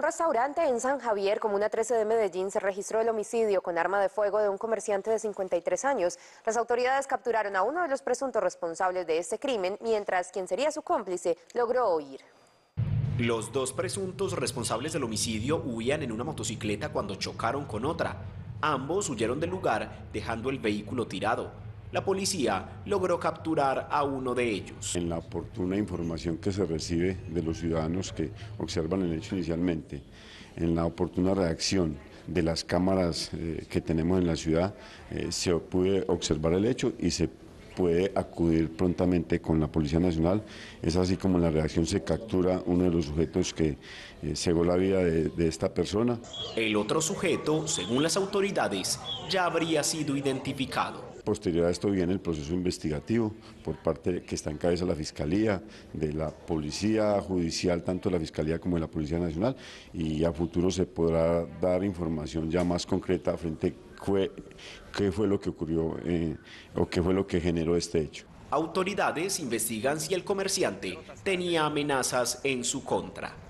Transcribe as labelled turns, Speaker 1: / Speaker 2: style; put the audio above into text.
Speaker 1: un restaurante en San Javier, Comuna 13 e de Medellín, se registró el homicidio con arma de fuego de un comerciante de 53 años. Las autoridades capturaron a uno de los presuntos responsables de este crimen, mientras quien sería su cómplice logró huir.
Speaker 2: Los dos presuntos responsables del homicidio huían en una motocicleta cuando chocaron con otra. Ambos huyeron del lugar dejando el vehículo tirado. La policía logró capturar a uno de ellos.
Speaker 3: En la oportuna información que se recibe de los ciudadanos que observan el hecho inicialmente, en la oportuna reacción de las cámaras eh, que tenemos en la ciudad, eh, se puede observar el hecho y se puede acudir prontamente con la Policía Nacional. Es así como en la reacción se captura uno de los sujetos que eh, cegó la vida de esta persona.
Speaker 2: El otro sujeto, según las autoridades, ya habría sido identificado.
Speaker 3: Posterior a esto viene el proceso investigativo por parte que está en cabeza la Fiscalía, de la Policía Judicial, tanto de la Fiscalía como de la Policía Nacional, y a futuro se podrá dar información ya más concreta frente a qué, fue lo que ocurrió eh, o qué fue lo que generó este hecho.
Speaker 2: Autoridades investigan si el comerciante tenía amenazas en su contra.